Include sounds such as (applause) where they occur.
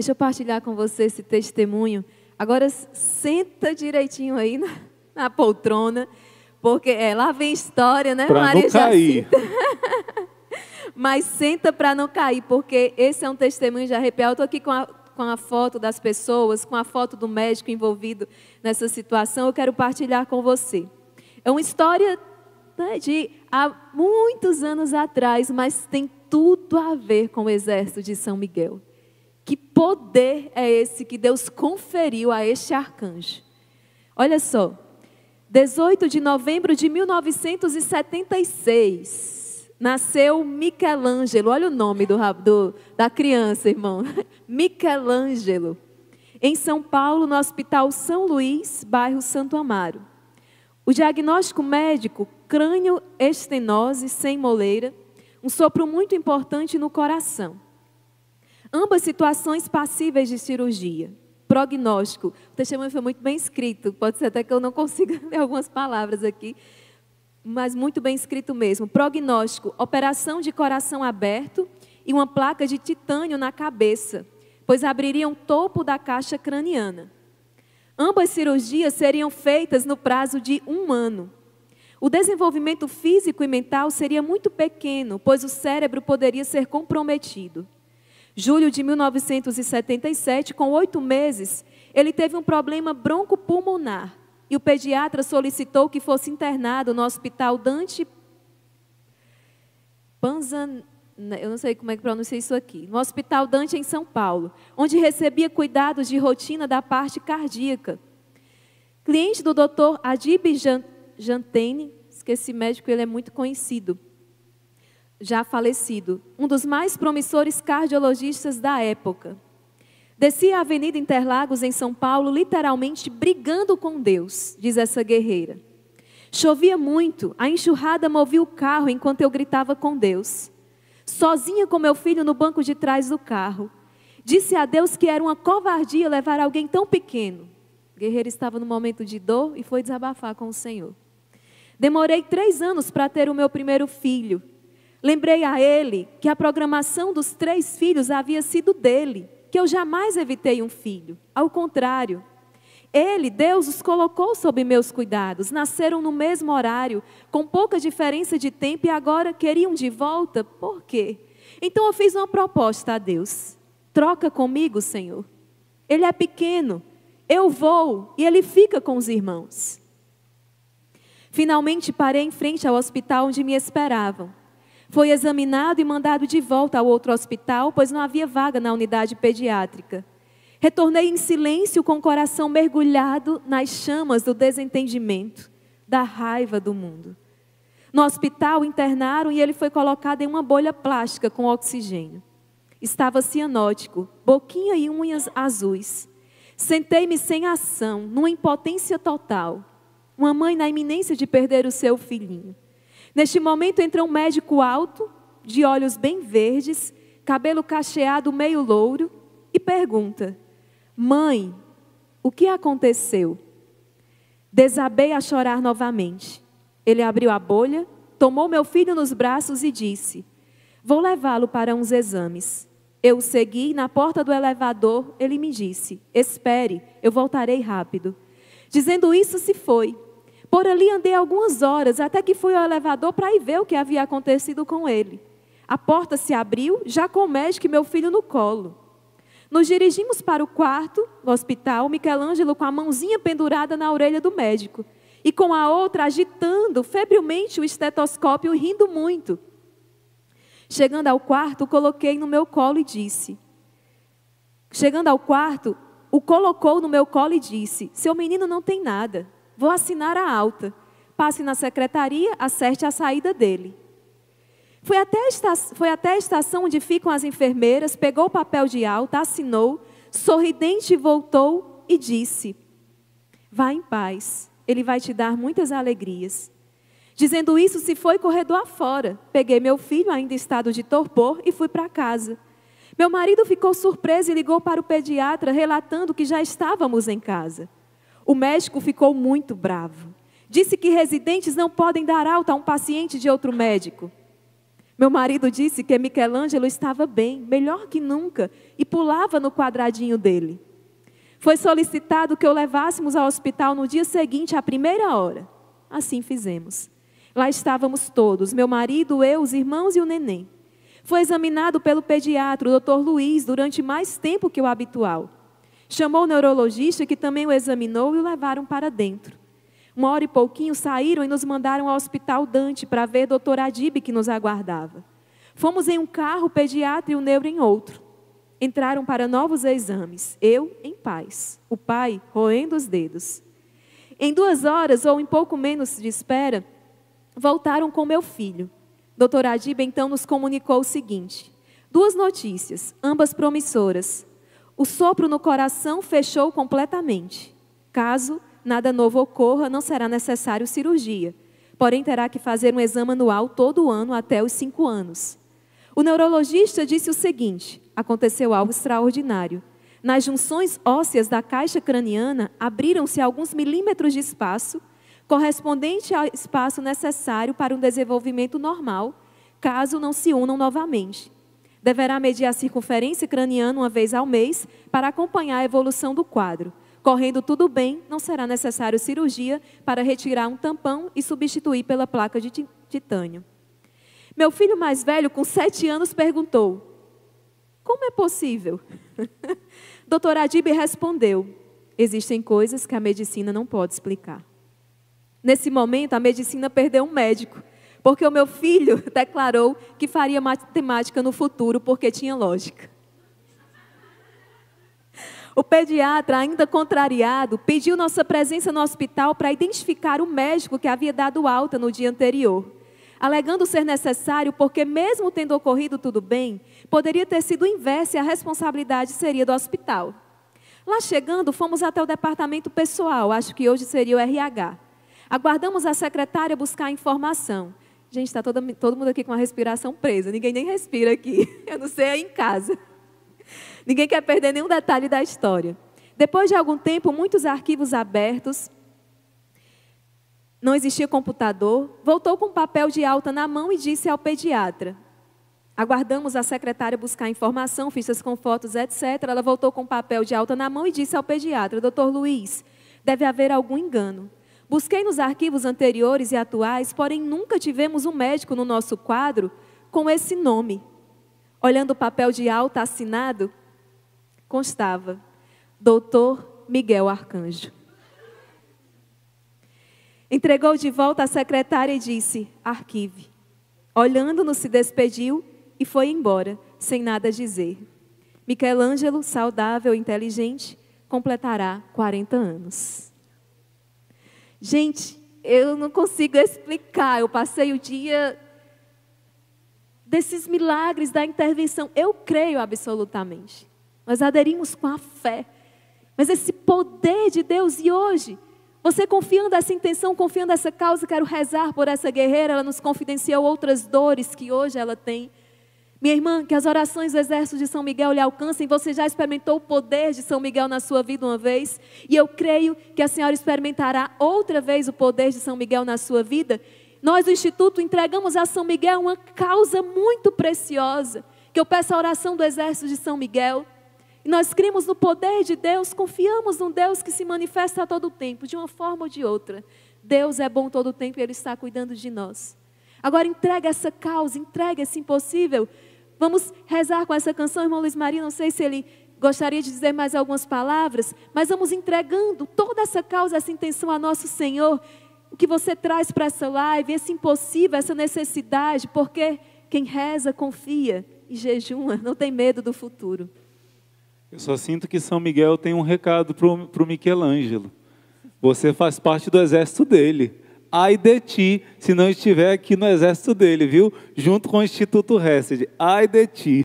Deixa eu partilhar com você esse testemunho. Agora senta direitinho aí na, (laughs) na poltrona, porque é, lá vem história, né, pra Maria não cair. (laughs) Mas senta para não cair, porque esse é um testemunho de arrepiar. Eu estou aqui com a, com a foto das pessoas, com a foto do médico envolvido nessa situação. Eu quero partilhar com você. É uma história né, de há muitos anos atrás, mas tem tudo a ver com o exército de São Miguel. Que poder é esse que Deus conferiu a este arcanjo? Olha só, 18 de novembro de 1976, nasceu Michelangelo. Olha o nome do, do, da criança, irmão. (laughs) Michelangelo. Em São Paulo, no Hospital São Luís, bairro Santo Amaro. O diagnóstico médico, crânio estenose sem moleira, um sopro muito importante no coração. Ambas situações passíveis de cirurgia. Prognóstico. O testemunho foi muito bem escrito. Pode ser até que eu não consiga (laughs) ler algumas palavras aqui, mas muito bem escrito mesmo. Prognóstico: operação de coração aberto e uma placa de titânio na cabeça, pois abririam o topo da caixa craniana. Ambas cirurgias seriam feitas no prazo de um ano. O desenvolvimento físico e mental seria muito pequeno, pois o cérebro poderia ser comprometido julho de 1977, com oito meses, ele teve um problema broncopulmonar e o pediatra solicitou que fosse internado no hospital Dante Panzan, eu não sei como é que pronuncia isso aqui, no Hospital Dante em São Paulo, onde recebia cuidados de rotina da parte cardíaca. Cliente do Dr. Adib Jantene, esqueci médico, ele é muito conhecido já falecido, um dos mais promissores cardiologistas da época. Descia a Avenida Interlagos, em São Paulo, literalmente brigando com Deus, diz essa guerreira. Chovia muito, a enxurrada movia o carro enquanto eu gritava com Deus. Sozinha com meu filho no banco de trás do carro. Disse a Deus que era uma covardia levar alguém tão pequeno. Guerreira guerreiro estava no momento de dor e foi desabafar com o Senhor. Demorei três anos para ter o meu primeiro filho. Lembrei a ele que a programação dos três filhos havia sido dele, que eu jamais evitei um filho. Ao contrário, ele, Deus, os colocou sob meus cuidados, nasceram no mesmo horário, com pouca diferença de tempo e agora queriam de volta, por quê? Então eu fiz uma proposta a Deus: troca comigo, Senhor. Ele é pequeno, eu vou e ele fica com os irmãos. Finalmente parei em frente ao hospital onde me esperavam. Foi examinado e mandado de volta ao outro hospital, pois não havia vaga na unidade pediátrica. Retornei em silêncio com o coração mergulhado nas chamas do desentendimento, da raiva do mundo. No hospital internaram e ele foi colocado em uma bolha plástica com oxigênio. Estava cianótico, boquinha e unhas azuis. Sentei-me sem ação, numa impotência total. Uma mãe na iminência de perder o seu filhinho. Neste momento entra um médico alto, de olhos bem verdes, cabelo cacheado meio louro, e pergunta: Mãe, o que aconteceu? Desabei a chorar novamente. Ele abriu a bolha, tomou meu filho nos braços e disse: Vou levá-lo para uns exames. Eu o segui e na porta do elevador ele me disse: Espere, eu voltarei rápido. Dizendo isso, se foi. Por ali andei algumas horas, até que fui ao elevador para ir ver o que havia acontecido com ele. A porta se abriu, já com o médico e meu filho no colo. Nos dirigimos para o quarto, no hospital, Michelangelo com a mãozinha pendurada na orelha do médico e com a outra agitando febrilmente o estetoscópio, rindo muito. Chegando ao quarto, o coloquei no meu colo e disse: Chegando ao quarto, o colocou no meu colo e disse: Seu menino não tem nada. Vou assinar a alta. Passe na secretaria, acerte a saída dele. Foi até, esta, foi até a estação onde ficam as enfermeiras, pegou o papel de alta, assinou, sorridente voltou e disse: Vá em paz, ele vai te dar muitas alegrias. Dizendo isso, se foi corredor afora. Peguei meu filho, ainda em estado de torpor, e fui para casa. Meu marido ficou surpreso e ligou para o pediatra, relatando que já estávamos em casa. O médico ficou muito bravo. Disse que residentes não podem dar alta a um paciente de outro médico. Meu marido disse que Michelangelo estava bem, melhor que nunca, e pulava no quadradinho dele. Foi solicitado que o levássemos ao hospital no dia seguinte, à primeira hora. Assim fizemos. Lá estávamos todos, meu marido, eu, os irmãos e o neném. Foi examinado pelo pediatra, o Dr. Luiz, durante mais tempo que o habitual. Chamou o neurologista, que também o examinou, e o levaram para dentro. Uma hora e pouquinho saíram e nos mandaram ao Hospital Dante para ver doutor Adib, que nos aguardava. Fomos em um carro, o pediatra e o neuro em outro. Entraram para novos exames, eu em paz, o pai roendo os dedos. Em duas horas, ou em pouco menos de espera, voltaram com meu filho. Doutor Adib então nos comunicou o seguinte: duas notícias, ambas promissoras. O sopro no coração fechou completamente. Caso nada novo ocorra, não será necessário cirurgia, porém terá que fazer um exame anual todo ano até os cinco anos. O neurologista disse o seguinte: aconteceu algo extraordinário. Nas junções ósseas da caixa craniana abriram-se alguns milímetros de espaço, correspondente ao espaço necessário para um desenvolvimento normal, caso não se unam novamente. Deverá medir a circunferência craniana uma vez ao mês para acompanhar a evolução do quadro. Correndo tudo bem, não será necessário cirurgia para retirar um tampão e substituir pela placa de titânio. Meu filho mais velho, com sete anos, perguntou: Como é possível? (laughs) Doutor Adib respondeu: Existem coisas que a medicina não pode explicar. Nesse momento, a medicina perdeu um médico porque o meu filho (laughs) declarou que faria matemática no futuro porque tinha lógica. O pediatra, ainda contrariado, pediu nossa presença no hospital para identificar o médico que havia dado alta no dia anterior, alegando ser necessário porque, mesmo tendo ocorrido tudo bem, poderia ter sido o inverso e a responsabilidade seria do hospital. Lá chegando, fomos até o departamento pessoal, acho que hoje seria o RH. Aguardamos a secretária buscar a informação. Gente, está todo, todo mundo aqui com a respiração presa. Ninguém nem respira aqui. (laughs) Eu não sei, é em casa. Ninguém quer perder nenhum detalhe da história. Depois de algum tempo, muitos arquivos abertos, não existia computador, voltou com um papel de alta na mão e disse ao pediatra: Aguardamos a secretária buscar informação, fichas com fotos, etc. Ela voltou com um papel de alta na mão e disse ao pediatra: Doutor Luiz, deve haver algum engano. Busquei nos arquivos anteriores e atuais, porém nunca tivemos um médico no nosso quadro com esse nome. Olhando o papel de alta assinado, constava: Doutor Miguel Arcanjo. Entregou de volta à secretária e disse: Arquive. Olhando-nos, se despediu e foi embora, sem nada dizer. Michelangelo, saudável e inteligente, completará 40 anos. Gente, eu não consigo explicar. Eu passei o dia desses milagres da intervenção. Eu creio absolutamente. Nós aderimos com a fé. Mas esse poder de Deus e hoje, você confiando essa intenção, confiando essa causa, quero rezar por essa guerreira, ela nos confidenciou outras dores que hoje ela tem. Minha irmã, que as orações do exército de São Miguel lhe alcancem. Você já experimentou o poder de São Miguel na sua vida uma vez, e eu creio que a senhora experimentará outra vez o poder de São Miguel na sua vida. Nós do Instituto entregamos a São Miguel uma causa muito preciosa, que eu peço a oração do exército de São Miguel. E nós cremos no poder de Deus, confiamos num Deus que se manifesta a todo tempo, de uma forma ou de outra. Deus é bom todo tempo e Ele está cuidando de nós. Agora entrega essa causa, entrega esse impossível Vamos rezar com essa canção, irmão Luiz Maria. Não sei se ele gostaria de dizer mais algumas palavras, mas vamos entregando toda essa causa, essa intenção a nosso Senhor. O que você traz para essa live, esse impossível, essa necessidade, porque quem reza, confia e jejuma, não tem medo do futuro. Eu só sinto que São Miguel tem um recado para o Michelangelo. Você faz parte do exército dele. Ai de ti se não estiver aqui no exército dele, viu? Junto com o Instituto Hesed. Ai de ti.